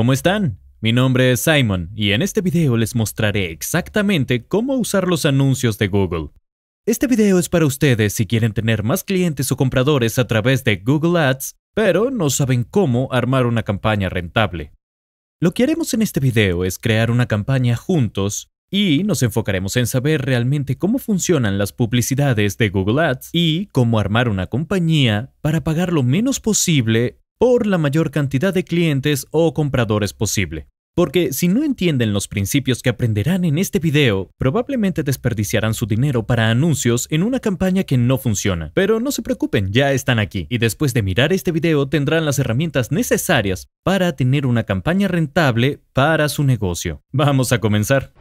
¿Cómo están? Mi nombre es Simon y en este video les mostraré exactamente cómo usar los anuncios de Google. Este video es para ustedes si quieren tener más clientes o compradores a través de Google Ads, pero no saben cómo armar una campaña rentable. Lo que haremos en este video es crear una campaña juntos y nos enfocaremos en saber realmente cómo funcionan las publicidades de Google Ads y cómo armar una compañía para pagar lo menos posible por la mayor cantidad de clientes o compradores posible. Porque si no entienden los principios que aprenderán en este video, probablemente desperdiciarán su dinero para anuncios en una campaña que no funciona. Pero no se preocupen, ya están aquí y después de mirar este video tendrán las herramientas necesarias para tener una campaña rentable para su negocio. Vamos a comenzar.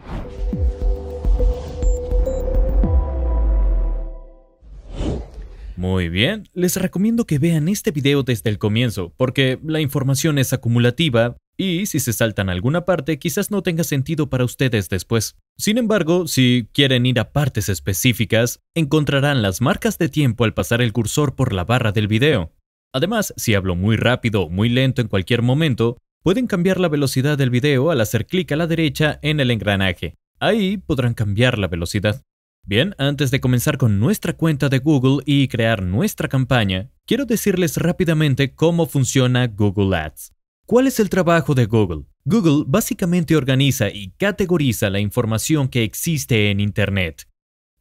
Muy bien, les recomiendo que vean este video desde el comienzo, porque la información es acumulativa y si se saltan alguna parte quizás no tenga sentido para ustedes después. Sin embargo, si quieren ir a partes específicas, encontrarán las marcas de tiempo al pasar el cursor por la barra del video. Además, si hablo muy rápido o muy lento en cualquier momento, pueden cambiar la velocidad del video al hacer clic a la derecha en el engranaje. Ahí podrán cambiar la velocidad. Bien, antes de comenzar con nuestra cuenta de Google y crear nuestra campaña, quiero decirles rápidamente cómo funciona Google Ads. ¿Cuál es el trabajo de Google? Google básicamente organiza y categoriza la información que existe en Internet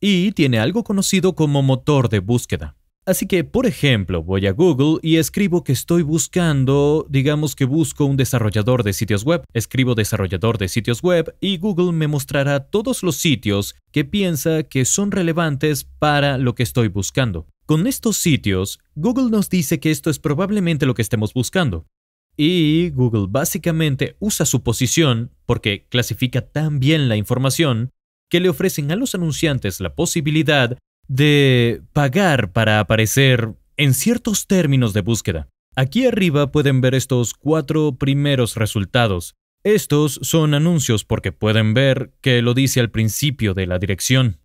y tiene algo conocido como motor de búsqueda. Así que, por ejemplo, voy a Google y escribo que estoy buscando, digamos que busco un desarrollador de sitios web, escribo desarrollador de sitios web y Google me mostrará todos los sitios que piensa que son relevantes para lo que estoy buscando. Con estos sitios, Google nos dice que esto es probablemente lo que estemos buscando. Y Google básicamente usa su posición, porque clasifica tan bien la información, que le ofrecen a los anunciantes la posibilidad de pagar para aparecer en ciertos términos de búsqueda. Aquí arriba pueden ver estos cuatro primeros resultados. Estos son anuncios porque pueden ver que lo dice al principio de la dirección.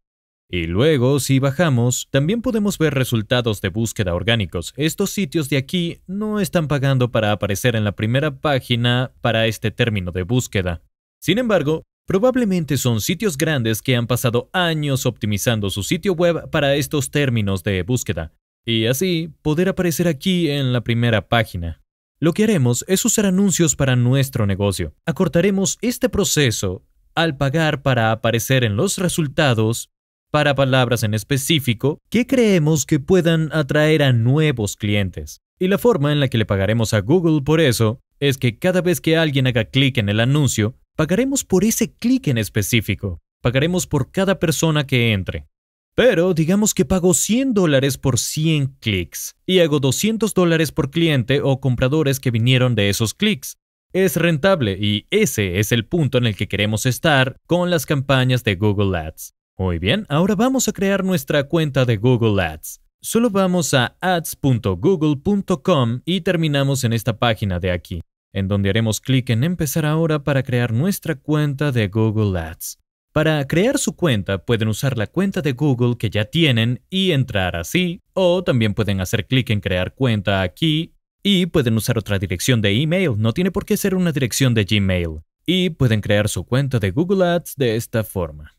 Y luego, si bajamos, también podemos ver resultados de búsqueda orgánicos. Estos sitios de aquí no están pagando para aparecer en la primera página para este término de búsqueda. Sin embargo, Probablemente son sitios grandes que han pasado años optimizando su sitio web para estos términos de búsqueda, y así poder aparecer aquí en la primera página. Lo que haremos es usar anuncios para nuestro negocio. Acortaremos este proceso al pagar para aparecer en los resultados para palabras en específico que creemos que puedan atraer a nuevos clientes. Y la forma en la que le pagaremos a Google por eso es que cada vez que alguien haga clic en el anuncio, Pagaremos por ese clic en específico. Pagaremos por cada persona que entre. Pero digamos que pago 100 dólares por 100 clics y hago 200 dólares por cliente o compradores que vinieron de esos clics. Es rentable y ese es el punto en el que queremos estar con las campañas de Google Ads. Muy bien, ahora vamos a crear nuestra cuenta de Google Ads. Solo vamos a ads.google.com y terminamos en esta página de aquí en donde haremos clic en Empezar ahora para crear nuestra cuenta de Google Ads. Para crear su cuenta pueden usar la cuenta de Google que ya tienen y entrar así, o también pueden hacer clic en crear cuenta aquí y pueden usar otra dirección de email, no tiene por qué ser una dirección de Gmail, y pueden crear su cuenta de Google Ads de esta forma.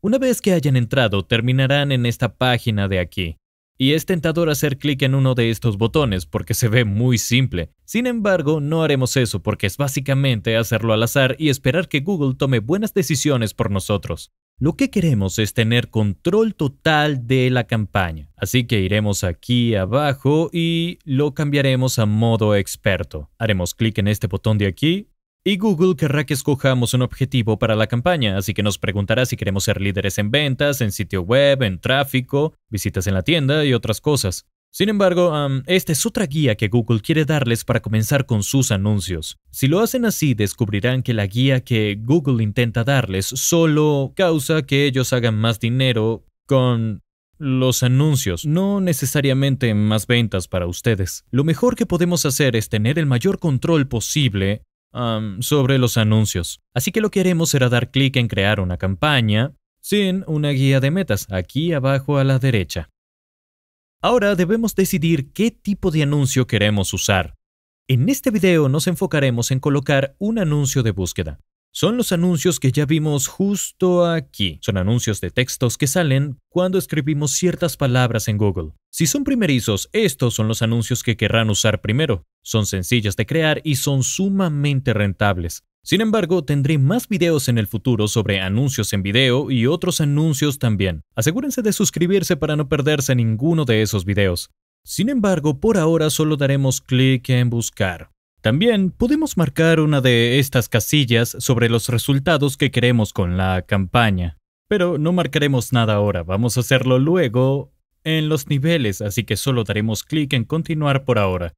Una vez que hayan entrado, terminarán en esta página de aquí. Y es tentador hacer clic en uno de estos botones porque se ve muy simple, sin embargo, no haremos eso porque es básicamente hacerlo al azar y esperar que Google tome buenas decisiones por nosotros. Lo que queremos es tener control total de la campaña, así que iremos aquí abajo y lo cambiaremos a modo experto. Haremos clic en este botón de aquí y Google querrá que escojamos un objetivo para la campaña, así que nos preguntará si queremos ser líderes en ventas, en sitio web, en tráfico, visitas en la tienda y otras cosas. Sin embargo, esta es otra guía que Google quiere darles para comenzar con sus anuncios. Si lo hacen así, descubrirán que la guía que Google intenta darles solo causa que ellos hagan más dinero con los anuncios, no necesariamente más ventas para ustedes. Lo mejor que podemos hacer es tener el mayor control posible sobre los anuncios. Así que lo que haremos será dar clic en crear una campaña sin una guía de metas, aquí abajo a la derecha. Ahora debemos decidir qué tipo de anuncio queremos usar. En este video nos enfocaremos en colocar un anuncio de búsqueda. Son los anuncios que ya vimos justo aquí. Son anuncios de textos que salen cuando escribimos ciertas palabras en Google. Si son primerizos, estos son los anuncios que querrán usar primero. Son sencillas de crear y son sumamente rentables. Sin embargo, tendré más videos en el futuro sobre anuncios en video y otros anuncios también. Asegúrense de suscribirse para no perderse ninguno de esos videos. Sin embargo, por ahora solo daremos clic en buscar. También podemos marcar una de estas casillas sobre los resultados que queremos con la campaña. Pero no marcaremos nada ahora, vamos a hacerlo luego en los niveles, así que solo daremos clic en continuar por ahora.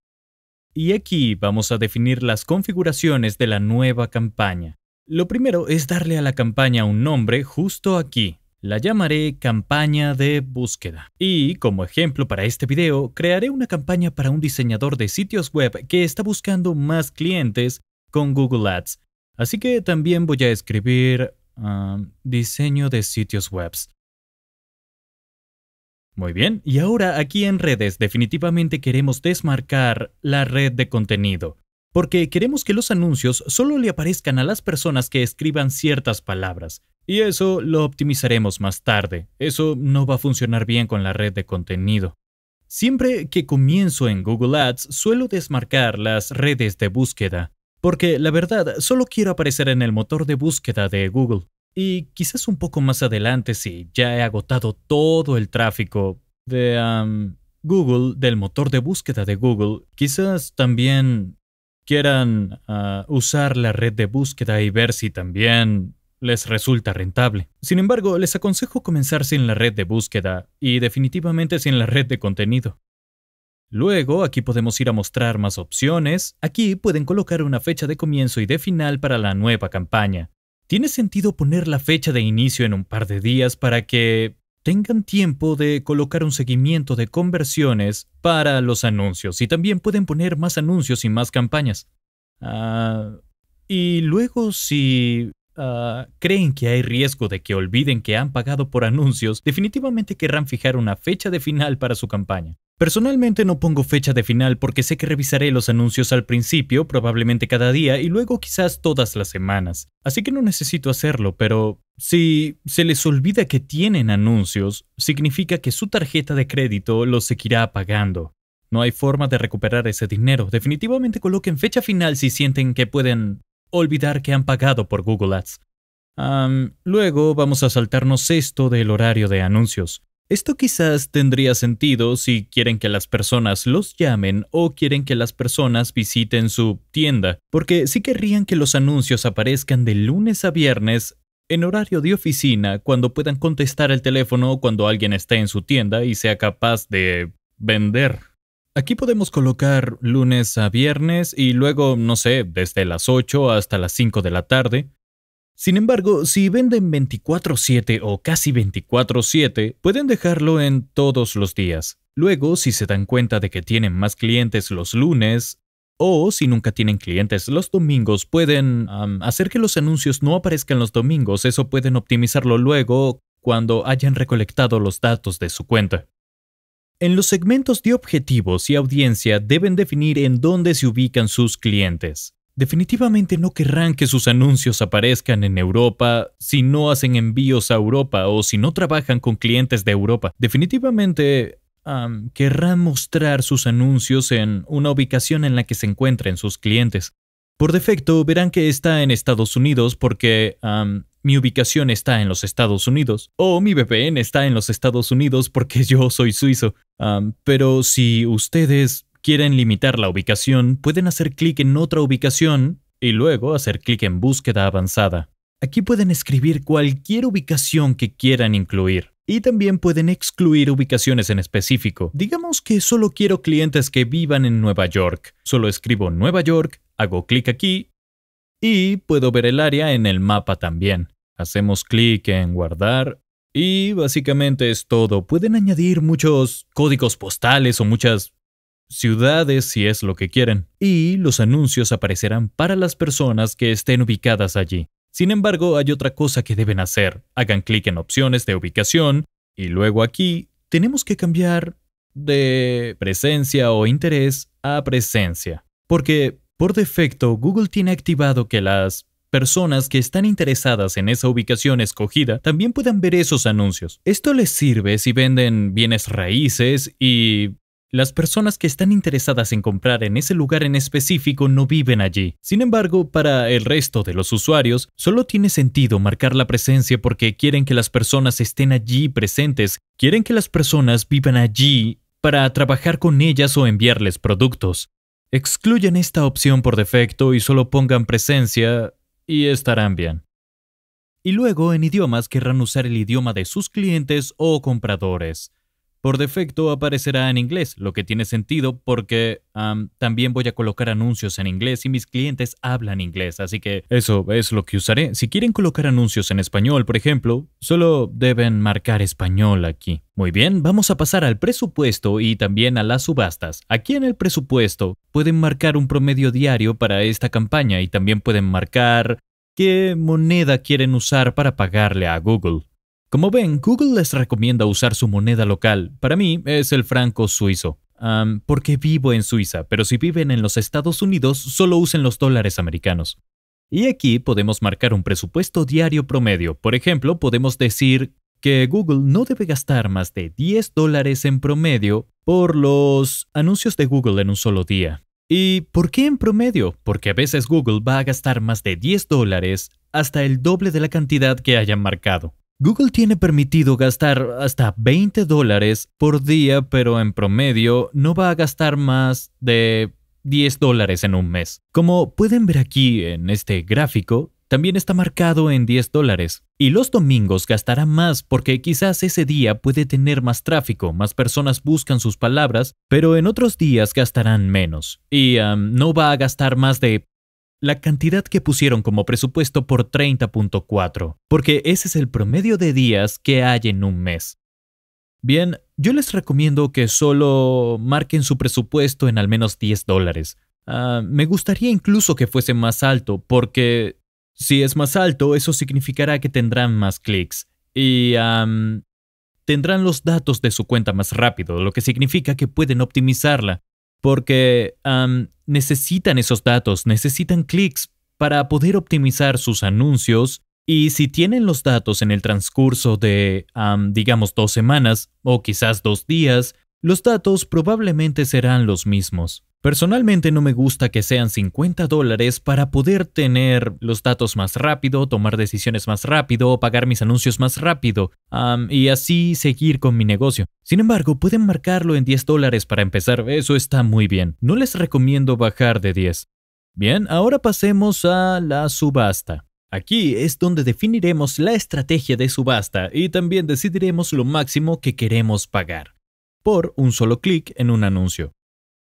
Y aquí vamos a definir las configuraciones de la nueva campaña. Lo primero es darle a la campaña un nombre justo aquí. La llamaré campaña de búsqueda. Y como ejemplo para este video, crearé una campaña para un diseñador de sitios web que está buscando más clientes con Google Ads. Así que también voy a escribir ah, diseño de sitios webs. Muy bien, y ahora aquí en redes definitivamente queremos desmarcar la red de contenido, porque queremos que los anuncios solo le aparezcan a las personas que escriban ciertas palabras, y eso lo optimizaremos más tarde, eso no va a funcionar bien con la red de contenido. Siempre que comienzo en Google Ads suelo desmarcar las redes de búsqueda, porque la verdad solo quiero aparecer en el motor de búsqueda de Google. Y quizás un poco más adelante, si ya he agotado todo el tráfico de Google, del motor de búsqueda de Google, quizás también quieran ah, usar la red de búsqueda y ver si también les resulta rentable. Sin embargo, les aconsejo comenzar sin la red de búsqueda y definitivamente sin la red de contenido. Luego, aquí podemos ir a mostrar más opciones. Aquí pueden colocar una fecha de comienzo y de final para la nueva campaña tiene sentido poner la fecha de inicio en un par de días para que tengan tiempo de colocar un seguimiento de conversiones para los anuncios y también pueden poner más anuncios y más campañas. Ah, y luego si ah, creen que hay riesgo de que olviden que han pagado por anuncios, definitivamente querrán fijar una fecha de final para su campaña. Personalmente no pongo fecha de final porque sé que revisaré los anuncios al principio, probablemente cada día y luego quizás todas las semanas. Así que no necesito hacerlo, pero si se les olvida que tienen anuncios, significa que su tarjeta de crédito los seguirá pagando. No hay forma de recuperar ese dinero. Definitivamente coloquen fecha final si sienten que pueden olvidar que han pagado por Google Ads. luego vamos a saltarnos esto del horario de anuncios. Esto quizás tendría sentido si quieren que las personas los llamen o quieren que las personas visiten su tienda, porque sí querrían que los anuncios aparezcan de lunes a viernes en horario de oficina cuando puedan contestar el teléfono cuando alguien esté en su tienda y sea capaz de vender. Aquí podemos colocar lunes a viernes y luego, no sé, desde las 8 hasta las 5 de la tarde, sin embargo, si venden 24/7 o casi 24/7, pueden dejarlo en todos los días. Luego, si se dan cuenta de que tienen más clientes los lunes, o si nunca tienen clientes los domingos, pueden hacer que los anuncios no aparezcan los domingos. Eso pueden optimizarlo luego cuando hayan recolectado los datos de su cuenta. En los segmentos de objetivos y audiencia deben definir en dónde se ubican sus clientes. Definitivamente no querrán que sus anuncios aparezcan en Europa si no hacen envíos a Europa o si no trabajan con clientes de Europa. Definitivamente querrán mostrar sus anuncios en una ubicación en la que se encuentren sus clientes. Por defecto verán que está en Estados Unidos porque mi ubicación está en los Estados Unidos o mi VPN está en los Estados Unidos porque yo soy suizo. pero si ustedes quieren limitar la ubicación, pueden hacer clic en otra ubicación y luego hacer clic en búsqueda avanzada. Aquí pueden escribir cualquier ubicación que quieran incluir. Y también pueden excluir ubicaciones en específico. Digamos que solo quiero clientes que vivan en Nueva York. Solo escribo Nueva York, hago clic aquí y puedo ver el área en el mapa también. Hacemos clic en guardar y básicamente es todo. Pueden añadir muchos códigos postales o muchas ciudades si es lo que quieren, y los anuncios aparecerán para las personas que estén ubicadas allí. Sin embargo, hay otra cosa que deben hacer. Hagan clic en opciones de ubicación y luego aquí tenemos que cambiar de presencia o interés a presencia. Porque por defecto Google tiene activado que las personas que están interesadas en esa ubicación escogida también puedan ver esos anuncios. Esto les sirve si venden bienes raíces y las personas que están interesadas en comprar en ese lugar en específico no viven allí. Sin embargo, para el resto de los usuarios, solo tiene sentido marcar la presencia porque quieren que las personas estén allí presentes, quieren que las personas vivan allí para trabajar con ellas o enviarles productos. Excluyan esta opción por defecto y solo pongan presencia y estarán bien. Y luego en idiomas querrán usar el idioma de sus clientes o compradores por defecto aparecerá en inglés, lo que tiene sentido porque también voy a colocar anuncios en inglés y mis clientes hablan inglés, así que eso es lo que usaré. Si quieren colocar anuncios en español, por ejemplo, solo deben marcar español aquí. Muy bien, vamos a pasar al presupuesto y también a las subastas. Aquí en el presupuesto pueden marcar un promedio diario para esta campaña y también pueden marcar qué moneda quieren usar para pagarle a Google. Como ven, Google les recomienda usar su moneda local. Para mí es el franco suizo. porque vivo en Suiza, pero si viven en los Estados Unidos solo usen los dólares americanos. Y aquí podemos marcar un presupuesto diario promedio. Por ejemplo, podemos decir que Google no debe gastar más de 10 dólares en promedio por los anuncios de Google en un solo día. ¿Y por qué en promedio? Porque a veces Google va a gastar más de 10 dólares hasta el doble de la cantidad que hayan marcado. Google tiene permitido gastar hasta 20 dólares por día, pero en promedio no va a gastar más de 10 dólares en un mes. Como pueden ver aquí en este gráfico, también está marcado en 10 dólares. Y los domingos gastará más porque quizás ese día puede tener más tráfico, más personas buscan sus palabras, pero en otros días gastarán menos. Y no va a gastar más de la cantidad que pusieron como presupuesto por 30.4, porque ese es el promedio de días que hay en un mes. Bien, yo les recomiendo que solo marquen su presupuesto en al menos 10 dólares. Ah, me gustaría incluso que fuese más alto, porque si es más alto, eso significará que tendrán más clics y tendrán los datos de su cuenta más rápido, lo que significa que pueden optimizarla porque necesitan esos datos, necesitan clics para poder optimizar sus anuncios y si tienen los datos en el transcurso de, digamos, dos semanas o quizás dos días, los datos probablemente serán los mismos. Personalmente no me gusta que sean 50 dólares para poder tener los datos más rápido, tomar decisiones más rápido, pagar mis anuncios más rápido y así seguir con mi negocio. Sin embargo, pueden marcarlo en 10 dólares para empezar, eso está muy bien. No les recomiendo bajar de 10. Bien, ahora pasemos a la subasta. Aquí es donde definiremos la estrategia de subasta y también decidiremos lo máximo que queremos pagar por un solo clic en un anuncio.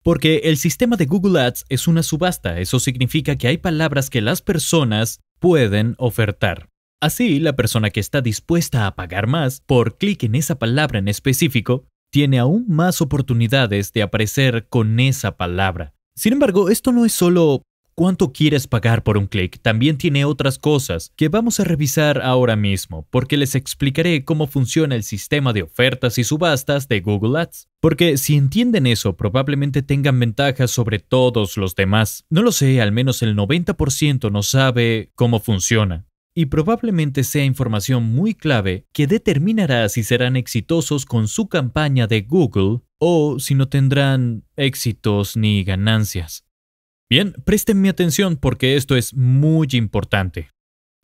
Porque el sistema de Google Ads es una subasta, eso significa que hay palabras que las personas pueden ofertar. Así, la persona que está dispuesta a pagar más por clic en esa palabra en específico, tiene aún más oportunidades de aparecer con esa palabra. Sin embargo, esto no es solo cuánto quieres pagar por un clic también tiene otras cosas que vamos a revisar ahora mismo, porque les explicaré cómo funciona el sistema de ofertas y subastas de Google Ads. Porque si entienden eso, probablemente tengan ventajas sobre todos los demás. No lo sé, al menos el 90% no sabe cómo funciona y probablemente sea información muy clave que determinará si serán exitosos con su campaña de Google o si no tendrán éxitos ni ganancias. Bien, presten mi atención porque esto es muy importante.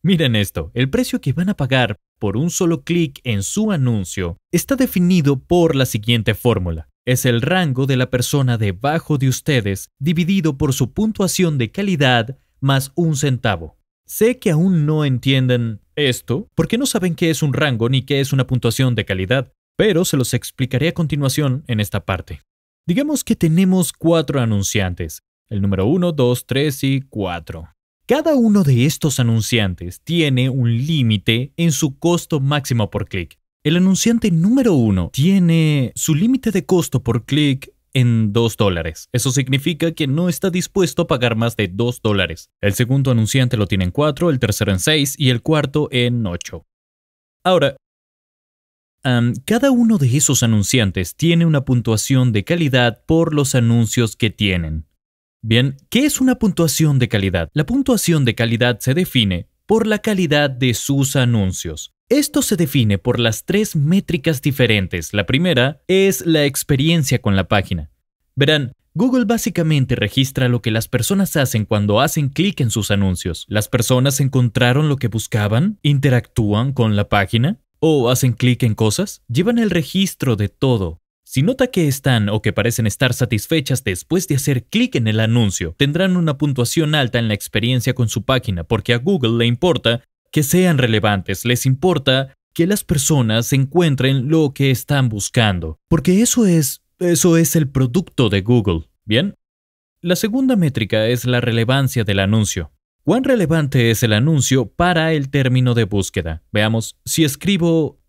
Miren esto, el precio que van a pagar por un solo clic en su anuncio está definido por la siguiente fórmula. Es el rango de la persona debajo de ustedes dividido por su puntuación de calidad más un centavo. Sé que aún no entienden esto porque no saben qué es un rango ni qué es una puntuación de calidad, pero se los explicaré a continuación en esta parte. Digamos que tenemos cuatro anunciantes el número 1, 2, 3 y 4. Cada uno de estos anunciantes tiene un límite en su costo máximo por clic. El anunciante número 1 tiene su límite de costo por clic en 2 dólares. Eso significa que no está dispuesto a pagar más de 2 dólares. El segundo anunciante lo tiene en 4, el tercero en 6 y el cuarto en 8. Ahora, cada uno de esos anunciantes tiene una puntuación de calidad por los anuncios que tienen. Bien, ¿qué es una puntuación de calidad? La puntuación de calidad se define por la calidad de sus anuncios. Esto se define por las tres métricas diferentes. La primera es la experiencia con la página. Verán, Google básicamente registra lo que las personas hacen cuando hacen clic en sus anuncios. ¿Las personas encontraron lo que buscaban? ¿Interactúan con la página? ¿O hacen clic en cosas? Llevan el registro de todo. Si nota que están o que parecen estar satisfechas después de hacer clic en el anuncio, tendrán una puntuación alta en la experiencia con su página porque a Google le importa que sean relevantes, les importa que las personas encuentren lo que están buscando, porque eso es eso es el producto de Google, ¿bien? La segunda métrica es la relevancia del anuncio. ¿Cuán relevante es el anuncio para el término de búsqueda? Veamos, si escribo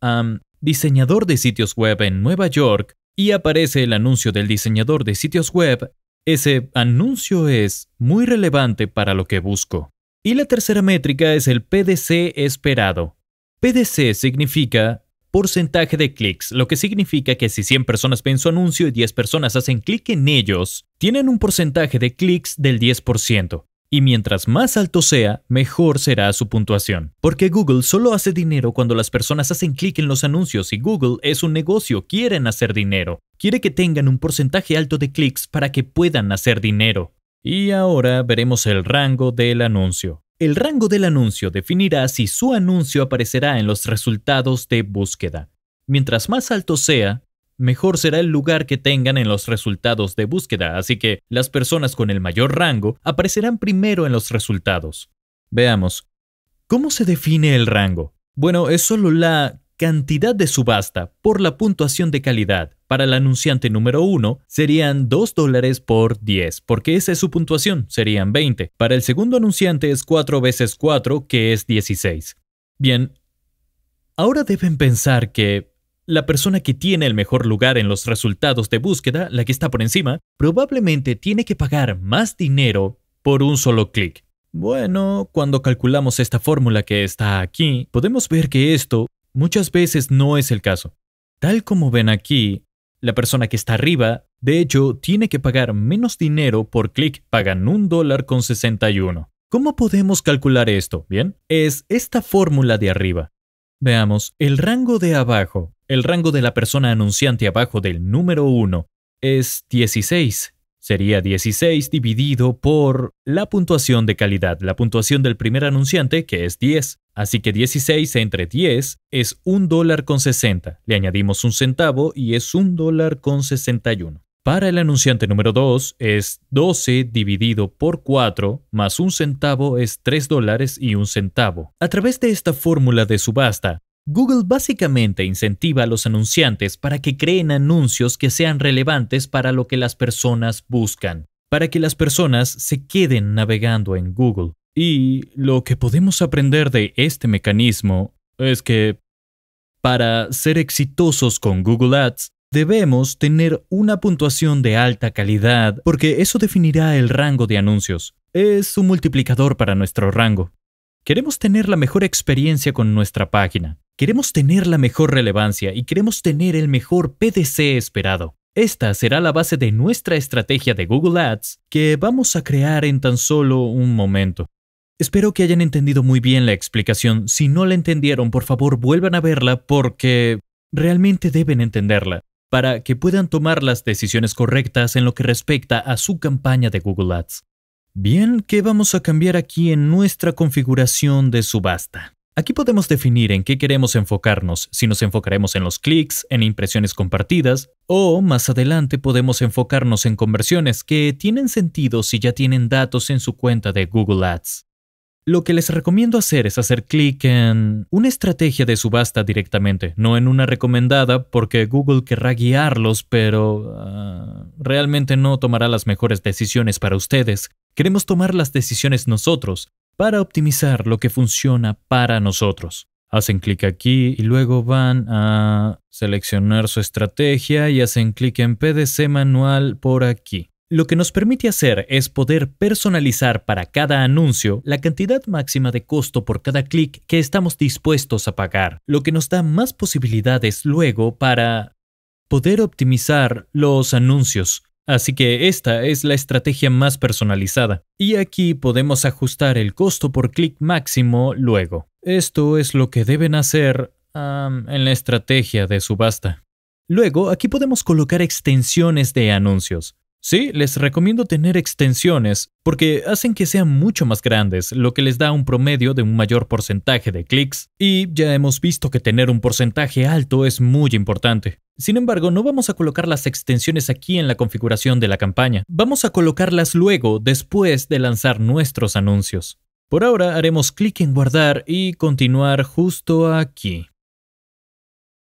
diseñador de sitios web en Nueva York, y aparece el anuncio del diseñador de sitios web, ese anuncio es muy relevante para lo que busco. Y la tercera métrica es el PDC esperado. PDC significa porcentaje de clics, lo que significa que si 100 personas ven su anuncio y 10 personas hacen clic en ellos, tienen un porcentaje de clics del 10% y mientras más alto sea, mejor será su puntuación. Porque Google solo hace dinero cuando las personas hacen clic en los anuncios y Google es un negocio, quieren hacer dinero. Quiere que tengan un porcentaje alto de clics para que puedan hacer dinero. Y ahora veremos el rango del anuncio. El rango del anuncio definirá si su anuncio aparecerá en los resultados de búsqueda. Mientras más alto sea, mejor será el lugar que tengan en los resultados de búsqueda, así que las personas con el mayor rango aparecerán primero en los resultados. Veamos, ¿cómo se define el rango? Bueno, es solo la cantidad de subasta por la puntuación de calidad. Para el anunciante número 1 serían 2 dólares por 10, porque esa es su puntuación, serían 20. Para el segundo anunciante es 4 veces 4, que es 16. Bien, ahora deben pensar que la persona que tiene el mejor lugar en los resultados de búsqueda, la que está por encima, probablemente tiene que pagar más dinero por un solo clic. Bueno, cuando calculamos esta fórmula que está aquí, podemos ver que esto muchas veces no es el caso. Tal como ven aquí, la persona que está arriba, de hecho, tiene que pagar menos dinero por clic, pagan un dólar con 61. ¿Cómo podemos calcular esto? Bien, es esta fórmula de arriba. Veamos, el rango de abajo el rango de la persona anunciante abajo del número 1 es 16. Sería 16 dividido por la puntuación de calidad, la puntuación del primer anunciante, que es 10. Así que 16 entre 10 es 1 dólar con 60. Le añadimos un centavo y es 1 dólar con 61. Para el anunciante número 2 es 12 dividido por 4 más un centavo es 3 dólares y un centavo. A través de esta fórmula de subasta, Google básicamente incentiva a los anunciantes para que creen anuncios que sean relevantes para lo que las personas buscan, para que las personas se queden navegando en Google. Y lo que podemos aprender de este mecanismo es que para ser exitosos con Google Ads, debemos tener una puntuación de alta calidad porque eso definirá el rango de anuncios. Es un multiplicador para nuestro rango. Queremos tener la mejor experiencia con nuestra página, queremos tener la mejor relevancia y queremos tener el mejor PDC esperado. Esta será la base de nuestra estrategia de Google Ads que vamos a crear en tan solo un momento. Espero que hayan entendido muy bien la explicación. Si no la entendieron, por favor vuelvan a verla porque realmente deben entenderla para que puedan tomar las decisiones correctas en lo que respecta a su campaña de Google Ads. Bien, ¿qué vamos a cambiar aquí en nuestra configuración de subasta? Aquí podemos definir en qué queremos enfocarnos, si nos enfocaremos en los clics, en impresiones compartidas, o más adelante podemos enfocarnos en conversiones que tienen sentido si ya tienen datos en su cuenta de Google Ads. Lo que les recomiendo hacer es hacer clic en una estrategia de subasta directamente, no en una recomendada porque Google querrá guiarlos, pero ah, realmente no tomará las mejores decisiones para ustedes. Queremos tomar las decisiones nosotros para optimizar lo que funciona para nosotros. Hacen clic aquí y luego van a seleccionar su estrategia y hacen clic en PDC manual por aquí. Lo que nos permite hacer es poder personalizar para cada anuncio la cantidad máxima de costo por cada clic que estamos dispuestos a pagar, lo que nos da más posibilidades luego para poder optimizar los anuncios. Así que esta es la estrategia más personalizada, y aquí podemos ajustar el costo por clic máximo luego. Esto es lo que deben hacer en la estrategia de subasta. Luego, aquí podemos colocar extensiones de anuncios. Sí, les recomiendo tener extensiones porque hacen que sean mucho más grandes, lo que les da un promedio de un mayor porcentaje de clics, y ya hemos visto que tener un porcentaje alto es muy importante. Sin embargo, no vamos a colocar las extensiones aquí en la configuración de la campaña. Vamos a colocarlas luego, después de lanzar nuestros anuncios. Por ahora haremos clic en guardar y continuar justo aquí.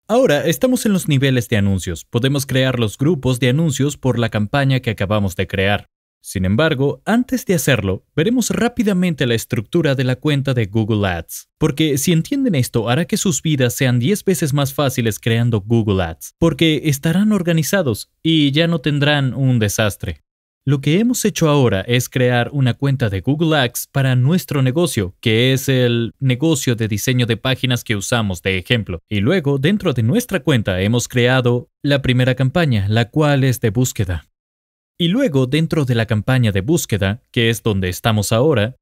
Ahora estamos en los niveles de anuncios. Podemos crear los grupos de anuncios por la campaña que acabamos de crear. Sin embargo, antes de hacerlo, veremos rápidamente la estructura de la cuenta de Google Ads, porque si entienden esto hará que sus vidas sean 10 veces más fáciles creando Google Ads, porque estarán organizados y ya no tendrán un desastre. Lo que hemos hecho ahora es crear una cuenta de Google Ads para nuestro negocio, que es el negocio de diseño de páginas que usamos de ejemplo. Y luego, dentro de nuestra cuenta, hemos creado la primera campaña, la cual es de búsqueda. Y luego, dentro de la campaña de búsqueda, que es donde estamos ahora,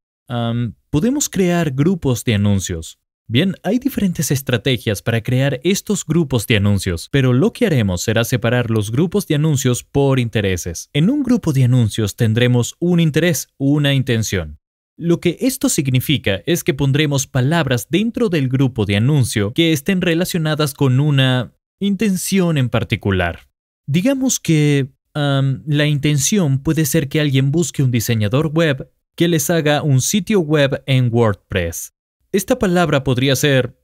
podemos crear grupos de anuncios. Bien, hay diferentes estrategias para crear estos grupos de anuncios, pero lo que haremos será separar los grupos de anuncios por intereses. En un grupo de anuncios tendremos un interés, una intención. Lo que esto significa es que pondremos palabras dentro del grupo de anuncio que estén relacionadas con una intención en particular. Digamos que la intención puede ser que alguien busque un diseñador web que les haga un sitio web en WordPress. Esta palabra podría ser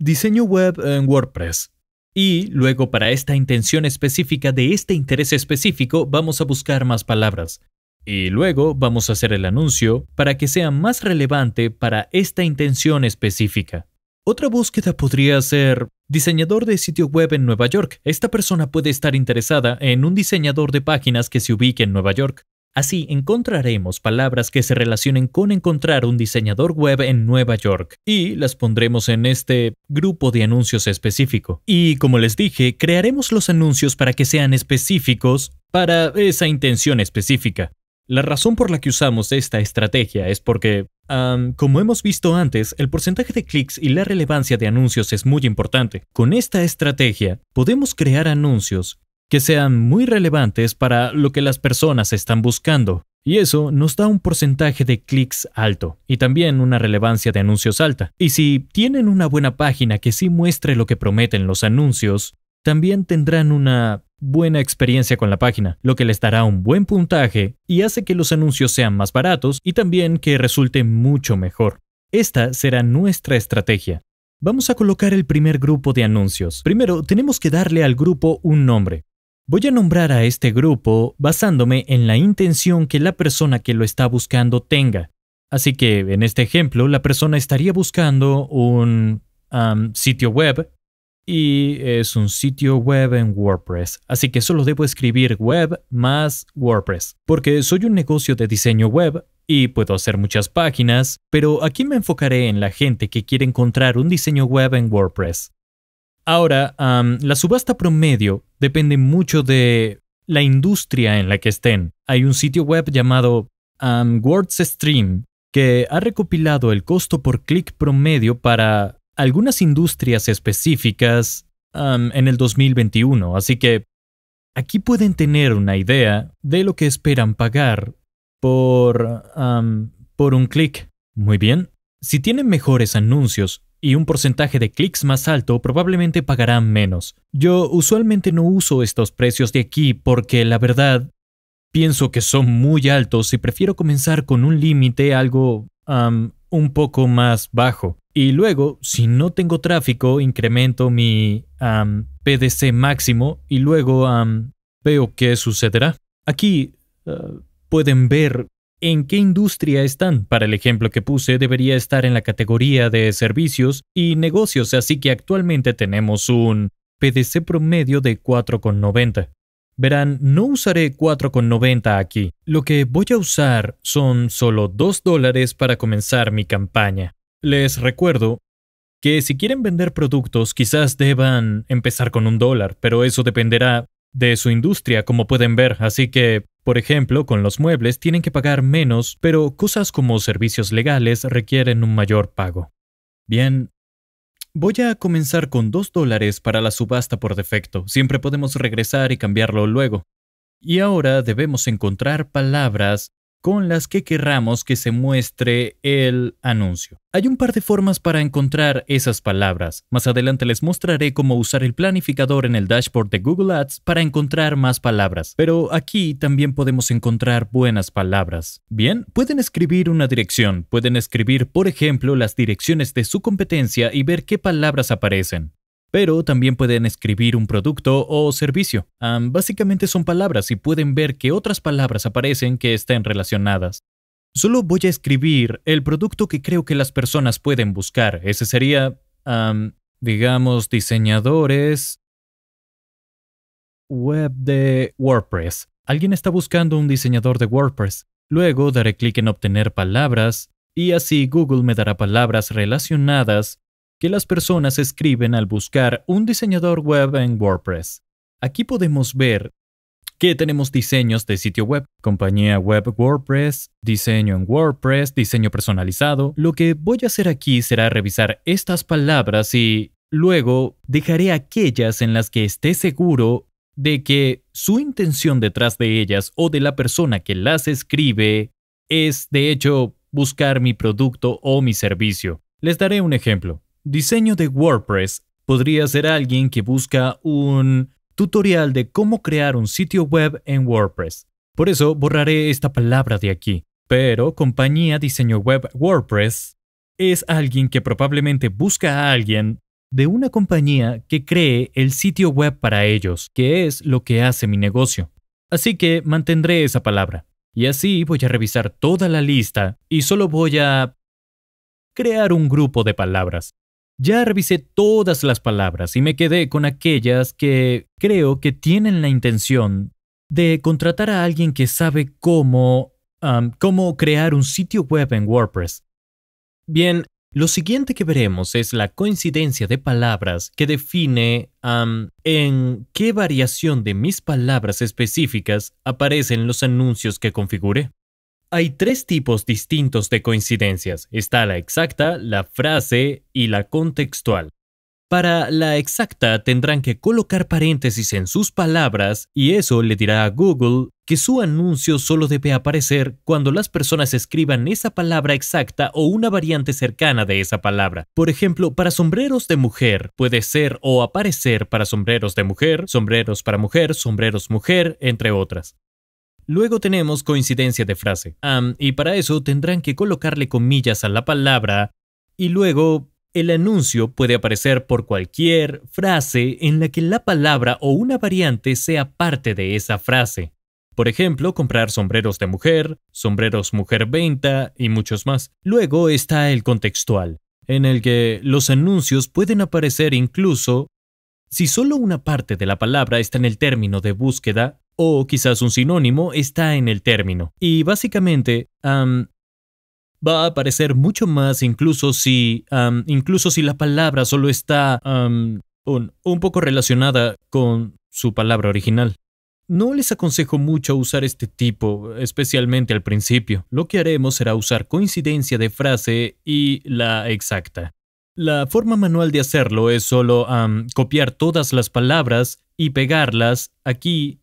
diseño web en WordPress. Y luego para esta intención específica de este interés específico vamos a buscar más palabras. Y luego vamos a hacer el anuncio para que sea más relevante para esta intención específica. Otra búsqueda podría ser diseñador de sitio web en Nueva York. Esta persona puede estar interesada en un diseñador de páginas que se ubique en Nueva York. Así encontraremos palabras que se relacionen con encontrar un diseñador web en Nueva York y las pondremos en este grupo de anuncios específico. Y como les dije, crearemos los anuncios para que sean específicos para esa intención específica. La razón por la que usamos esta estrategia es porque, como hemos visto antes, el porcentaje de clics y la relevancia de anuncios es muy importante. Con esta estrategia podemos crear anuncios que sean muy relevantes para lo que las personas están buscando. Y eso nos da un porcentaje de clics alto y también una relevancia de anuncios alta. Y si tienen una buena página que sí muestre lo que prometen los anuncios, también tendrán una buena experiencia con la página, lo que les dará un buen puntaje y hace que los anuncios sean más baratos y también que resulte mucho mejor. Esta será nuestra estrategia. Vamos a colocar el primer grupo de anuncios. Primero, tenemos que darle al grupo un nombre. Voy a nombrar a este grupo basándome en la intención que la persona que lo está buscando tenga. Así que, en este ejemplo, la persona estaría buscando un sitio web y es un sitio web en WordPress. Así que solo debo escribir web más WordPress, porque soy un negocio de diseño web y puedo hacer muchas páginas, pero aquí me enfocaré en la gente que quiere encontrar un diseño web en WordPress. Ahora, la subasta promedio depende mucho de la industria en la que estén. Hay un sitio web llamado WordStream que ha recopilado el costo por clic promedio para algunas industrias específicas en el 2021, así que aquí pueden tener una idea de lo que esperan pagar por, por un clic. Muy bien. Si tienen mejores anuncios y un porcentaje de clics más alto, probablemente pagarán menos. Yo usualmente no uso estos precios de aquí porque la verdad pienso que son muy altos y prefiero comenzar con un límite algo un poco más bajo. Y luego, si no tengo tráfico, incremento mi PDC máximo y luego veo qué sucederá. Aquí eh, pueden ver en qué industria están. Para el ejemplo que puse, debería estar en la categoría de servicios y negocios, así que actualmente tenemos un PDC promedio de 4,90. Verán, no usaré 4,90 aquí. Lo que voy a usar son solo 2 dólares para comenzar mi campaña. Les recuerdo que si quieren vender productos quizás deban empezar con un dólar, pero eso dependerá de su industria, como pueden ver, así que, por ejemplo, con los muebles tienen que pagar menos, pero cosas como servicios legales requieren un mayor pago. Bien, Voy a comenzar con 2 dólares para la subasta por defecto. Siempre podemos regresar y cambiarlo luego. Y ahora debemos encontrar palabras con las que querramos que se muestre el anuncio. Hay un par de formas para encontrar esas palabras. Más adelante les mostraré cómo usar el planificador en el dashboard de Google Ads para encontrar más palabras. Pero aquí también podemos encontrar buenas palabras. Bien, pueden escribir una dirección. Pueden escribir, por ejemplo, las direcciones de su competencia y ver qué palabras aparecen pero también pueden escribir un producto o servicio. básicamente son palabras y pueden ver que otras palabras aparecen que estén relacionadas. Solo voy a escribir el producto que creo que las personas pueden buscar. Ese sería, digamos, diseñadores web de WordPress. Alguien está buscando un diseñador de WordPress. Luego daré clic en obtener palabras y así Google me dará palabras relacionadas que las personas escriben al buscar un diseñador web en WordPress. Aquí podemos ver que tenemos diseños de sitio web, compañía web WordPress, diseño en WordPress, diseño personalizado. Lo que voy a hacer aquí será revisar estas palabras y luego dejaré aquellas en las que esté seguro de que su intención detrás de ellas o de la persona que las escribe es, de hecho, buscar mi producto o mi servicio. Les daré un ejemplo. Diseño de WordPress podría ser alguien que busca un tutorial de cómo crear un sitio web en WordPress. Por eso borraré esta palabra de aquí. Pero compañía diseño web WordPress es alguien que probablemente busca a alguien de una compañía que cree el sitio web para ellos, que es lo que hace mi negocio. Así que mantendré esa palabra. Y así voy a revisar toda la lista y solo voy a crear un grupo de palabras. Ya revisé todas las palabras y me quedé con aquellas que creo que tienen la intención de contratar a alguien que sabe cómo, crear un sitio web en WordPress. Bien, lo siguiente que veremos es la coincidencia de palabras que define en qué variación de mis palabras específicas aparecen los anuncios que configuré hay tres tipos distintos de coincidencias. Está la exacta, la frase y la contextual. Para la exacta tendrán que colocar paréntesis en sus palabras y eso le dirá a Google que su anuncio solo debe aparecer cuando las personas escriban esa palabra exacta o una variante cercana de esa palabra. Por ejemplo, para sombreros de mujer puede ser o aparecer para sombreros de mujer, sombreros para mujer, sombreros mujer, entre otras. Luego tenemos coincidencia de frase. y para eso tendrán que colocarle comillas a la palabra y luego el anuncio puede aparecer por cualquier frase en la que la palabra o una variante sea parte de esa frase. Por ejemplo, comprar sombreros de mujer, sombreros mujer venta y muchos más. Luego está el contextual, en el que los anuncios pueden aparecer incluso si solo una parte de la palabra está en el término de búsqueda, o quizás un sinónimo está en el término. Y básicamente, va a aparecer mucho más incluso si, incluso si la palabra solo está un, poco relacionada con su palabra original. No les aconsejo mucho usar este tipo, especialmente al principio. Lo que haremos será usar coincidencia de frase y la exacta. La forma manual de hacerlo es solo copiar todas las palabras y pegarlas aquí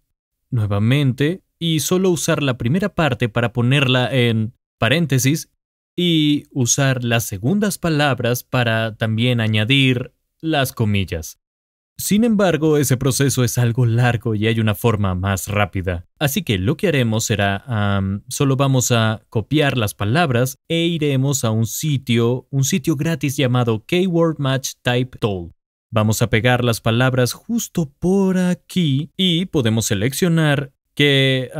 nuevamente y solo usar la primera parte para ponerla en paréntesis y usar las segundas palabras para también añadir las comillas. Sin embargo, ese proceso es algo largo y hay una forma más rápida. Así que lo que haremos será, solo vamos a copiar las palabras e iremos a un sitio, un sitio gratis llamado Keyword Match Type Tool. Vamos a pegar las palabras justo por aquí y podemos seleccionar que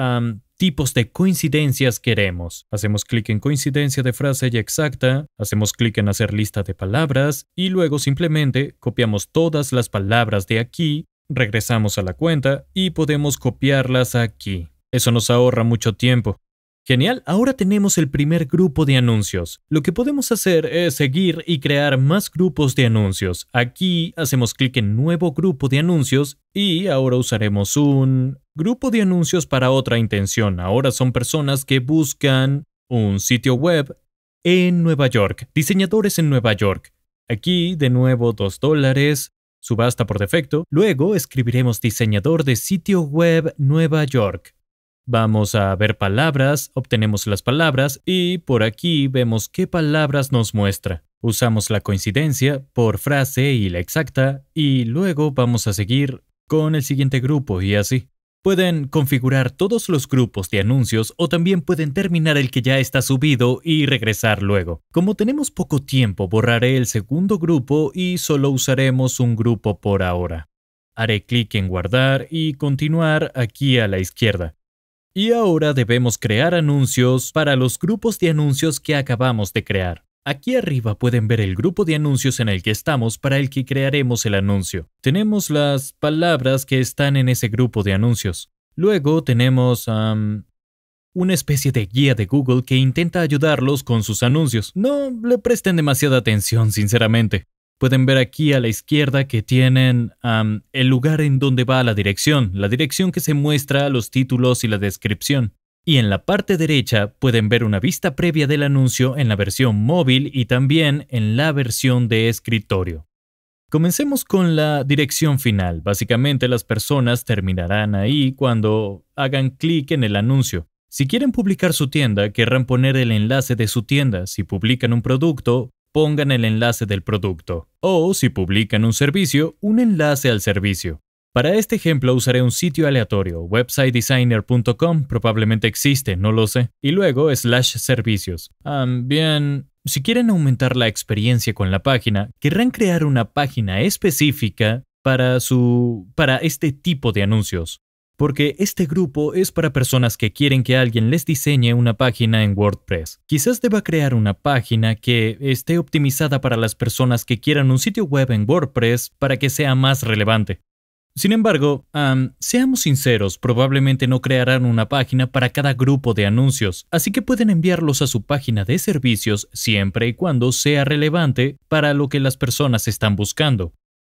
tipos de coincidencias queremos. Hacemos clic en coincidencia de frase ya exacta, hacemos clic en hacer lista de palabras y luego simplemente copiamos todas las palabras de aquí, regresamos a la cuenta y podemos copiarlas aquí. Eso nos ahorra mucho tiempo. Genial, ahora tenemos el primer grupo de anuncios. Lo que podemos hacer es seguir y crear más grupos de anuncios. Aquí hacemos clic en Nuevo grupo de anuncios y ahora usaremos un grupo de anuncios para otra intención. Ahora son personas que buscan un sitio web en Nueva York, diseñadores en Nueva York. Aquí de nuevo 2 dólares, subasta por defecto. Luego escribiremos diseñador de sitio web Nueva York. Vamos a ver palabras, obtenemos las palabras y por aquí vemos qué palabras nos muestra. Usamos la coincidencia por frase y la exacta y luego vamos a seguir con el siguiente grupo y así. Pueden configurar todos los grupos de anuncios o también pueden terminar el que ya está subido y regresar luego. Como tenemos poco tiempo, borraré el segundo grupo y solo usaremos un grupo por ahora. Haré clic en guardar y continuar aquí a la izquierda. Y ahora debemos crear anuncios para los grupos de anuncios que acabamos de crear. Aquí arriba pueden ver el grupo de anuncios en el que estamos para el que crearemos el anuncio. Tenemos las palabras que están en ese grupo de anuncios. Luego tenemos una especie de guía de Google que intenta ayudarlos con sus anuncios. No le presten demasiada atención, sinceramente. Pueden ver aquí a la izquierda que tienen el lugar en donde va la dirección, la dirección que se muestra, los títulos y la descripción. Y en la parte derecha pueden ver una vista previa del anuncio en la versión móvil y también en la versión de escritorio. Comencemos con la dirección final. Básicamente las personas terminarán ahí cuando hagan clic en el anuncio. Si quieren publicar su tienda, querrán poner el enlace de su tienda. Si publican un producto, pongan el enlace del producto. O, si publican un servicio, un enlace al servicio. Para este ejemplo usaré un sitio aleatorio, websitedesigner.com, probablemente existe, no lo sé, y luego slash servicios. Bien, si quieren aumentar la experiencia con la página, querrán crear una página específica para su para este tipo de anuncios porque este grupo es para personas que quieren que alguien les diseñe una página en WordPress. Quizás deba crear una página que esté optimizada para las personas que quieran un sitio web en WordPress para que sea más relevante. Sin embargo, seamos sinceros, probablemente no crearán una página para cada grupo de anuncios, así que pueden enviarlos a su página de servicios siempre y cuando sea relevante para lo que las personas están buscando.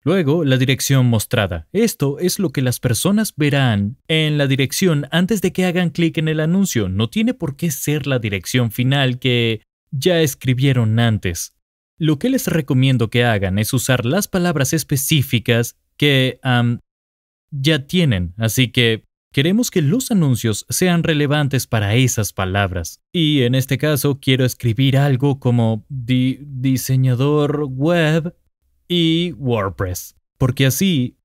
Luego, la dirección mostrada. Esto es lo que las personas verán en la dirección antes de que hagan clic en el anuncio. No tiene por qué ser la dirección final que ya escribieron antes. Lo que les recomiendo que hagan es usar las palabras específicas que ya tienen, así que queremos que los anuncios sean relevantes para esas palabras. Y en este caso quiero escribir algo como diseñador web y WordPress, porque así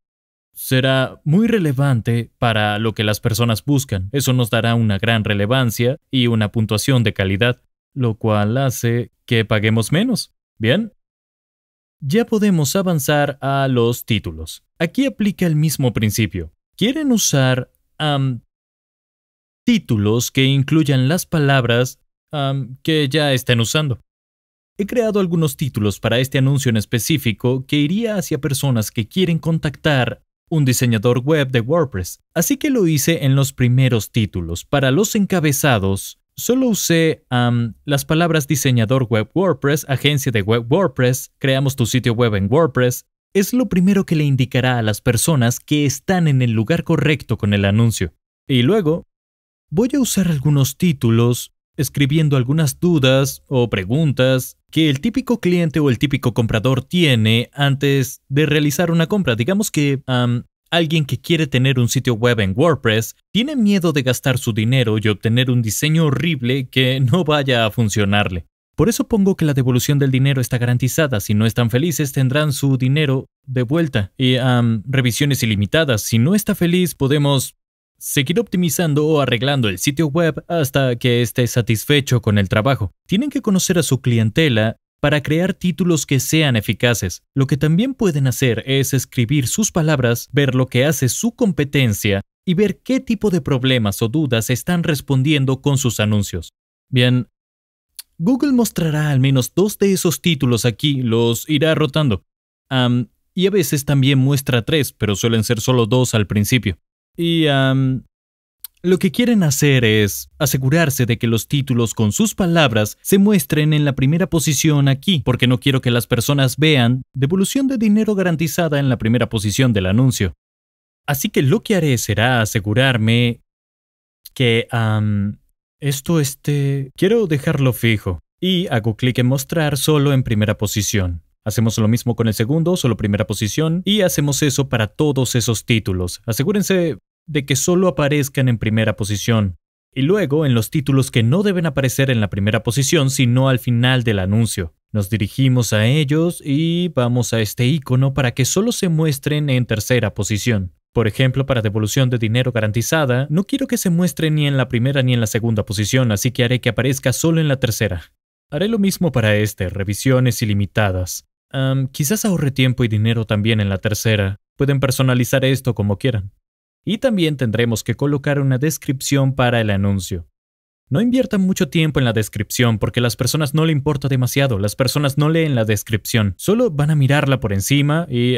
será muy relevante para lo que las personas buscan. Eso nos dará una gran relevancia y una puntuación de calidad, lo cual hace que paguemos menos. ¿Bien? Ya podemos avanzar a los títulos. Aquí aplica el mismo principio. Quieren usar títulos que incluyan las palabras que ya estén usando. He creado algunos títulos para este anuncio en específico que iría hacia personas que quieren contactar un diseñador web de WordPress, así que lo hice en los primeros títulos. Para los encabezados, solo usé las palabras diseñador web WordPress, agencia de web WordPress, creamos tu sitio web en WordPress. Es lo primero que le indicará a las personas que están en el lugar correcto con el anuncio. Y luego, voy a usar algunos títulos, escribiendo algunas dudas o preguntas que el típico cliente o el típico comprador tiene antes de realizar una compra. Digamos que alguien que quiere tener un sitio web en WordPress tiene miedo de gastar su dinero y obtener un diseño horrible que no vaya a funcionarle. Por eso pongo que la devolución del dinero está garantizada. Si no están felices, tendrán su dinero de vuelta. Y revisiones ilimitadas. Si no está feliz, podemos Seguir optimizando o arreglando el sitio web hasta que esté satisfecho con el trabajo. Tienen que conocer a su clientela para crear títulos que sean eficaces. Lo que también pueden hacer es escribir sus palabras, ver lo que hace su competencia y ver qué tipo de problemas o dudas están respondiendo con sus anuncios. Bien, Google mostrará al menos dos de esos títulos aquí, los irá rotando. y a veces también muestra tres, pero suelen ser solo dos al principio. Y lo que quieren hacer es asegurarse de que los títulos con sus palabras se muestren en la primera posición aquí, porque no quiero que las personas vean devolución de dinero garantizada en la primera posición del anuncio. Así que lo que haré será asegurarme que esto esté... Quiero dejarlo fijo y hago clic en mostrar solo en primera posición. Hacemos lo mismo con el segundo, solo primera posición, y hacemos eso para todos esos títulos. Asegúrense de que solo aparezcan en primera posición, y luego en los títulos que no deben aparecer en la primera posición sino al final del anuncio. Nos dirigimos a ellos y vamos a este icono para que solo se muestren en tercera posición. Por ejemplo, para devolución de dinero garantizada, no quiero que se muestre ni en la primera ni en la segunda posición, así que haré que aparezca solo en la tercera. Haré lo mismo para este, revisiones ilimitadas. quizás ahorre tiempo y dinero también en la tercera. Pueden personalizar esto como quieran. Y también tendremos que colocar una descripción para el anuncio. No inviertan mucho tiempo en la descripción porque a las personas no le importa demasiado, las personas no leen la descripción, solo van a mirarla por encima y...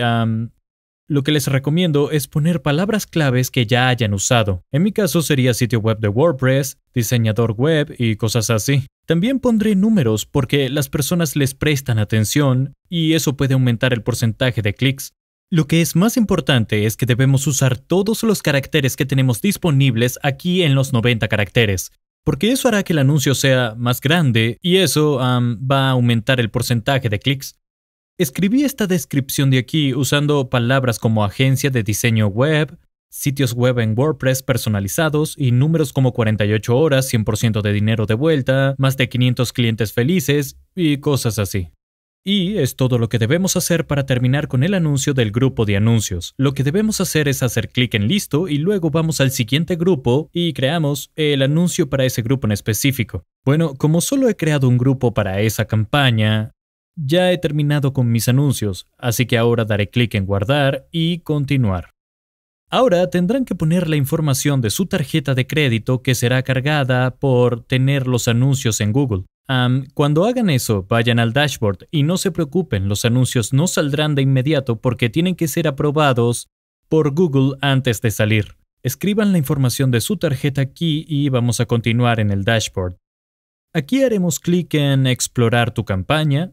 lo que les recomiendo es poner palabras claves que ya hayan usado. En mi caso sería sitio web de WordPress, diseñador web y cosas así. También pondré números porque las personas les prestan atención y eso puede aumentar el porcentaje de clics. Lo que es más importante es que debemos usar todos los caracteres que tenemos disponibles aquí en los 90 caracteres, porque eso hará que el anuncio sea más grande y eso va a aumentar el porcentaje de clics. Escribí esta descripción de aquí usando palabras como agencia de diseño web, sitios web en WordPress personalizados y números como 48 horas, 100% de dinero de vuelta, más de 500 clientes felices y cosas así. Y es todo lo que debemos hacer para terminar con el anuncio del grupo de anuncios. Lo que debemos hacer es hacer clic en listo y luego vamos al siguiente grupo y creamos el anuncio para ese grupo en específico. Bueno, como solo he creado un grupo para esa campaña, ya he terminado con mis anuncios, así que ahora daré clic en guardar y continuar. Ahora tendrán que poner la información de su tarjeta de crédito que será cargada por tener los anuncios en Google cuando hagan eso, vayan al dashboard y no se preocupen, los anuncios no saldrán de inmediato porque tienen que ser aprobados por Google antes de salir. Escriban la información de su tarjeta aquí y vamos a continuar en el dashboard. Aquí haremos clic en Explorar tu campaña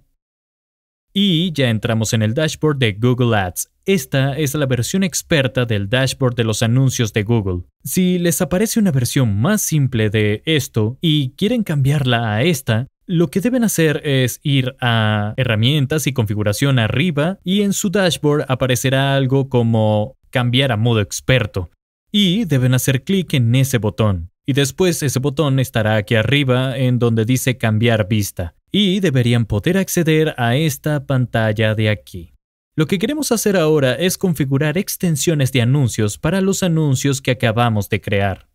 y ya entramos en el dashboard de Google Ads. Esta es la versión experta del dashboard de los anuncios de Google. Si les aparece una versión más simple de esto y quieren cambiarla a esta, lo que deben hacer es ir a herramientas y configuración arriba y en su dashboard aparecerá algo como cambiar a modo experto. Y deben hacer clic en ese botón. Y después ese botón estará aquí arriba en donde dice cambiar vista. Y deberían poder acceder a esta pantalla de aquí. Lo que queremos hacer ahora es configurar extensiones de anuncios para los anuncios que acabamos de crear.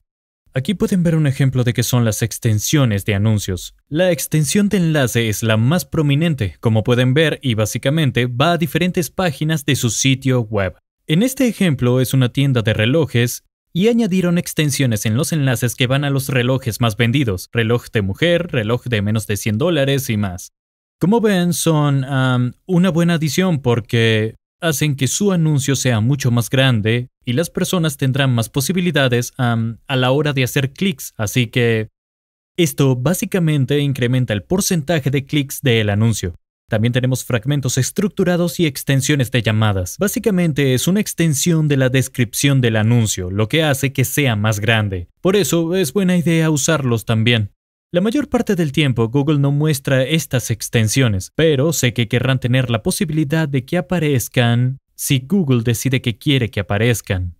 Aquí pueden ver un ejemplo de qué son las extensiones de anuncios. La extensión de enlace es la más prominente, como pueden ver, y básicamente va a diferentes páginas de su sitio web. En este ejemplo es una tienda de relojes y añadieron extensiones en los enlaces que van a los relojes más vendidos, reloj de mujer, reloj de menos de 100 dólares y más. Como ven, son una buena adición porque hacen que su anuncio sea mucho más grande y las personas tendrán más posibilidades a la hora de hacer clics, así que esto básicamente incrementa el porcentaje de clics del anuncio. También tenemos fragmentos estructurados y extensiones de llamadas. Básicamente es una extensión de la descripción del anuncio, lo que hace que sea más grande. Por eso es buena idea usarlos también. La mayor parte del tiempo Google no muestra estas extensiones, pero sé que querrán tener la posibilidad de que aparezcan si Google decide que quiere que aparezcan.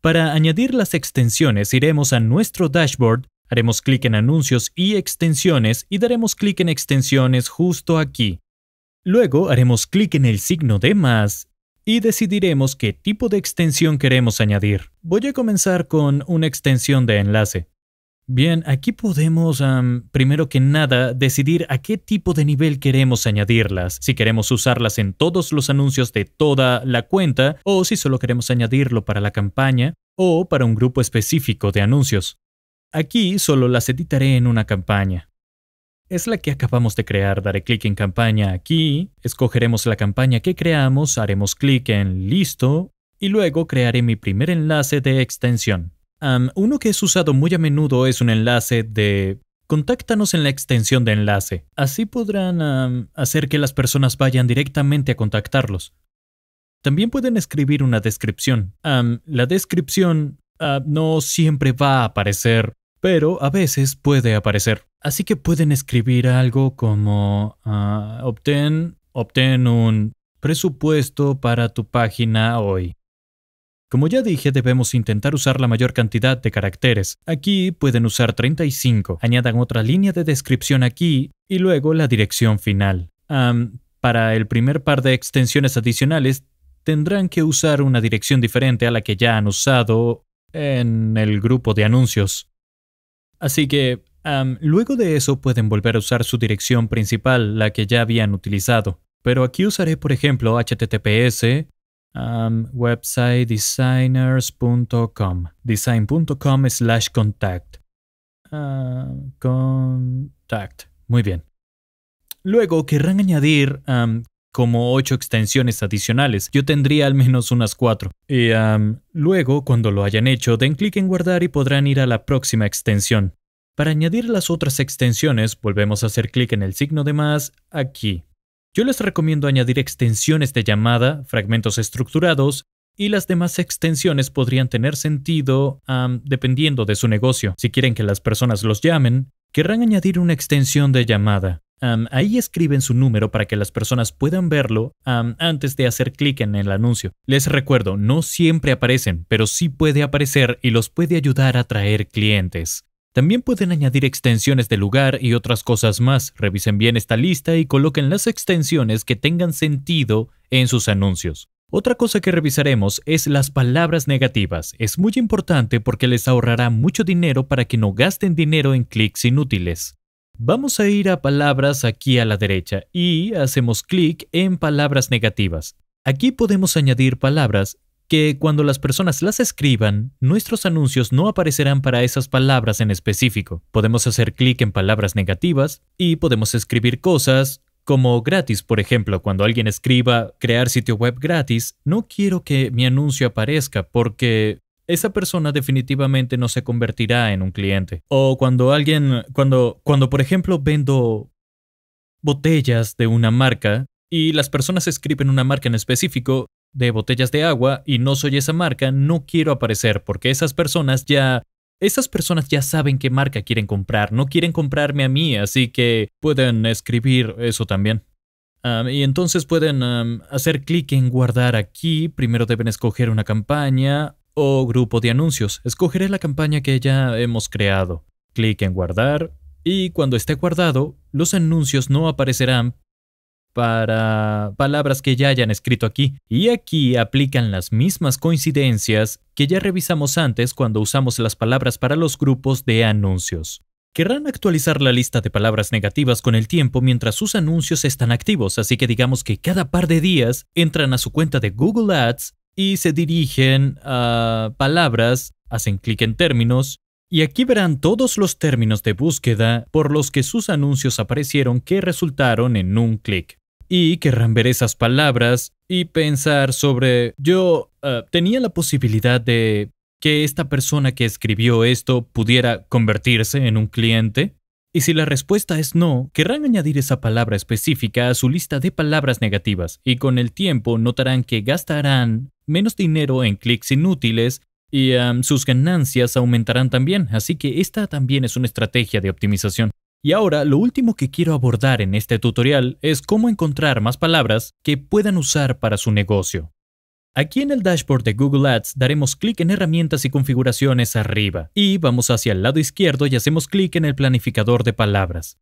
Para añadir las extensiones iremos a nuestro dashboard, haremos clic en anuncios y extensiones y daremos clic en extensiones justo aquí. Luego haremos clic en el signo de más y decidiremos qué tipo de extensión queremos añadir. Voy a comenzar con una extensión de enlace. Bien, aquí podemos, primero que nada, decidir a qué tipo de nivel queremos añadirlas, si queremos usarlas en todos los anuncios de toda la cuenta, o si solo queremos añadirlo para la campaña, o para un grupo específico de anuncios. Aquí solo las editaré en una campaña. Es la que acabamos de crear, daré clic en campaña aquí, escogeremos la campaña que creamos, haremos clic en listo, y luego crearé mi primer enlace de extensión uno que es usado muy a menudo es un enlace de contáctanos en la extensión de enlace. Así podrán hacer que las personas vayan directamente a contactarlos. También pueden escribir una descripción. la descripción ah, no siempre va a aparecer, pero a veces puede aparecer. Así que pueden escribir algo como ah, obtén un presupuesto para tu página hoy. Como ya dije, debemos intentar usar la mayor cantidad de caracteres. Aquí pueden usar 35. Añadan otra línea de descripción aquí y luego la dirección final. para el primer par de extensiones adicionales, tendrán que usar una dirección diferente a la que ya han usado en el grupo de anuncios. Así que, luego de eso pueden volver a usar su dirección principal, la que ya habían utilizado. Pero aquí usaré, por ejemplo, https Um, website designers.com, design.com slash contact. Uh, contact. Muy bien. Luego querrán añadir um, como ocho extensiones adicionales. Yo tendría al menos unas cuatro. Y um, luego, cuando lo hayan hecho, den clic en guardar y podrán ir a la próxima extensión. Para añadir las otras extensiones, volvemos a hacer clic en el signo de más aquí. Yo les recomiendo añadir extensiones de llamada, fragmentos estructurados, y las demás extensiones podrían tener sentido dependiendo de su negocio. Si quieren que las personas los llamen, querrán añadir una extensión de llamada. ahí escriben su número para que las personas puedan verlo antes de hacer clic en el anuncio. Les recuerdo, no siempre aparecen, pero sí puede aparecer y los puede ayudar a atraer clientes. También pueden añadir extensiones de lugar y otras cosas más. Revisen bien esta lista y coloquen las extensiones que tengan sentido en sus anuncios. Otra cosa que revisaremos es las palabras negativas. Es muy importante porque les ahorrará mucho dinero para que no gasten dinero en clics inútiles. Vamos a ir a palabras aquí a la derecha y hacemos clic en palabras negativas. Aquí podemos añadir palabras que cuando las personas las escriban, nuestros anuncios no aparecerán para esas palabras en específico. Podemos hacer clic en palabras negativas y podemos escribir cosas como gratis, por ejemplo, cuando alguien escriba crear sitio web gratis, no quiero que mi anuncio aparezca porque esa persona definitivamente no se convertirá en un cliente. O cuando alguien, cuando, cuando por ejemplo vendo botellas de una marca y las personas escriben una marca en específico, de botellas de agua y no soy esa marca, no quiero aparecer porque esas personas ya esas personas ya saben qué marca quieren comprar, no quieren comprarme a mí, así que pueden escribir eso también. y entonces pueden hacer clic en guardar aquí, primero deben escoger una campaña o grupo de anuncios. Escogeré la campaña que ya hemos creado. Clic en guardar y cuando esté guardado, los anuncios no aparecerán para palabras que ya hayan escrito aquí. Y aquí aplican las mismas coincidencias que ya revisamos antes cuando usamos las palabras para los grupos de anuncios. Querrán actualizar la lista de palabras negativas con el tiempo mientras sus anuncios están activos, así que digamos que cada par de días entran a su cuenta de Google Ads y se dirigen a palabras, hacen clic en términos y aquí verán todos los términos de búsqueda por los que sus anuncios aparecieron que resultaron en un clic y querrán ver esas palabras y pensar sobre yo eh, tenía la posibilidad de que esta persona que escribió esto pudiera convertirse en un cliente? Y si la respuesta es no, querrán añadir esa palabra específica a su lista de palabras negativas y con el tiempo notarán que gastarán menos dinero en clics inútiles y sus ganancias aumentarán también, así que esta también es una estrategia de optimización. Y ahora lo último que quiero abordar en este tutorial es cómo encontrar más palabras que puedan usar para su negocio. Aquí en el dashboard de Google Ads daremos clic en herramientas y configuraciones arriba y vamos hacia el lado izquierdo y hacemos clic en el planificador de palabras.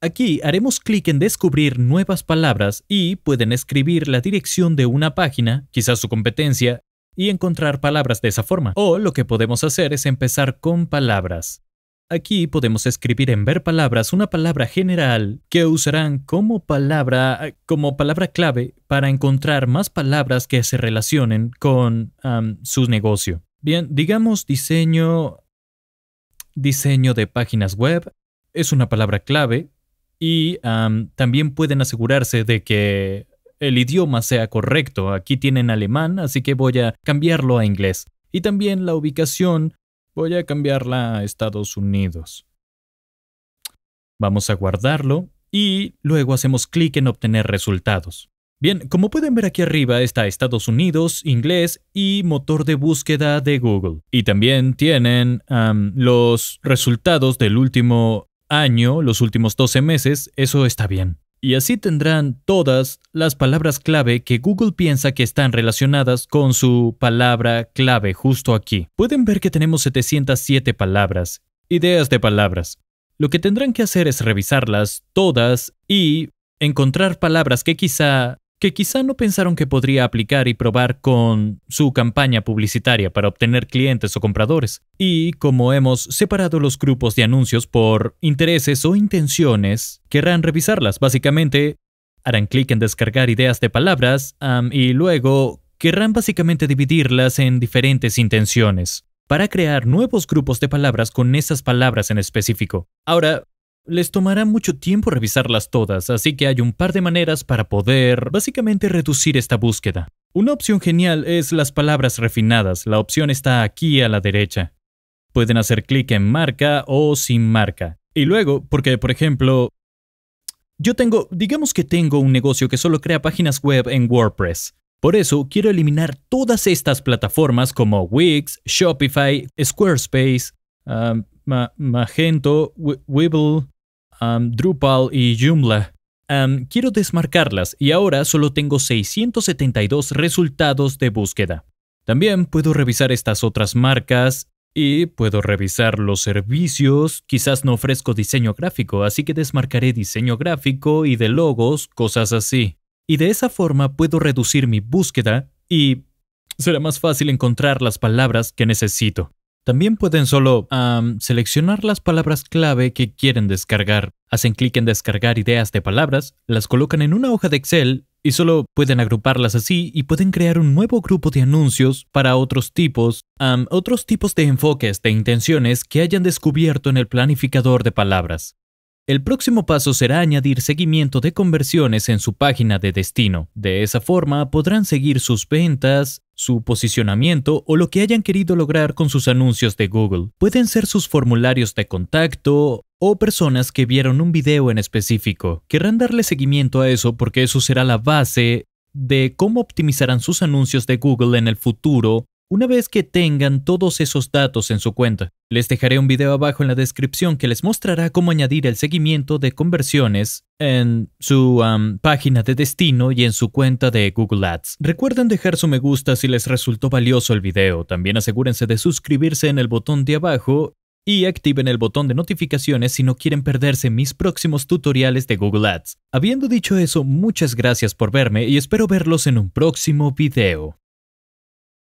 Aquí haremos clic en descubrir nuevas palabras y pueden escribir la dirección de una página, quizás su competencia, y encontrar palabras de esa forma. O lo que podemos hacer es empezar con palabras. Aquí podemos escribir en ver palabras una palabra general que usarán como palabra, como palabra clave para encontrar más palabras que se relacionen con su negocio. Bien, digamos diseño, diseño de páginas web es una palabra clave y también pueden asegurarse de que el idioma sea correcto. Aquí tienen alemán, así que voy a cambiarlo a inglés. Y también la ubicación Voy a cambiarla a Estados Unidos. Vamos a guardarlo y luego hacemos clic en obtener resultados. Bien, como pueden ver aquí arriba está Estados Unidos, inglés y motor de búsqueda de Google. Y también tienen los resultados del último año, los últimos 12 meses, eso está bien y así tendrán todas las palabras clave que Google piensa que están relacionadas con su palabra clave justo aquí. Pueden ver que tenemos 707 palabras, ideas de palabras. Lo que tendrán que hacer es revisarlas todas y encontrar palabras que quizá que quizá no pensaron que podría aplicar y probar con su campaña publicitaria para obtener clientes o compradores. Y como hemos separado los grupos de anuncios por intereses o intenciones, querrán revisarlas. Básicamente, harán clic en descargar ideas de palabras y luego querrán básicamente dividirlas en diferentes intenciones para crear nuevos grupos de palabras con esas palabras en específico. Ahora, les tomará mucho tiempo revisarlas todas, así que hay un par de maneras para poder básicamente reducir esta búsqueda. Una opción genial es las palabras refinadas, la opción está aquí a la derecha. Pueden hacer clic en marca o sin marca. Y luego, porque por ejemplo, yo tengo, digamos que tengo un negocio que solo crea páginas web en WordPress. Por eso quiero eliminar todas estas plataformas como Wix, Shopify, Squarespace, ah, Magento, Weebly. Drupal y Joomla. quiero desmarcarlas y ahora solo tengo 672 resultados de búsqueda. También puedo revisar estas otras marcas y puedo revisar los servicios. Quizás no ofrezco diseño gráfico, así que desmarcaré diseño gráfico y de logos, cosas así. Y de esa forma puedo reducir mi búsqueda y será más fácil encontrar las palabras que necesito. También pueden solo seleccionar las palabras clave que quieren descargar. Hacen clic en descargar ideas de palabras, las colocan en una hoja de Excel y solo pueden agruparlas así y pueden crear un nuevo grupo de anuncios para otros tipos, otros tipos de enfoques de intenciones que hayan descubierto en el planificador de palabras. El próximo paso será añadir seguimiento de conversiones en su página de destino. De esa forma podrán seguir sus ventas, su posicionamiento o lo que hayan querido lograr con sus anuncios de Google. Pueden ser sus formularios de contacto o personas que vieron un video en específico. Querrán darle seguimiento a eso porque eso será la base de cómo optimizarán sus anuncios de Google en el futuro una vez que tengan todos esos datos en su cuenta, les dejaré un video abajo en la descripción que les mostrará cómo añadir el seguimiento de conversiones en su página de destino y en su cuenta de Google Ads. Recuerden dejar su me gusta si les resultó valioso el video. También asegúrense de suscribirse en el botón de abajo y activen el botón de notificaciones si no quieren perderse mis próximos tutoriales de Google Ads. Habiendo dicho eso, muchas gracias por verme y espero verlos en un próximo video.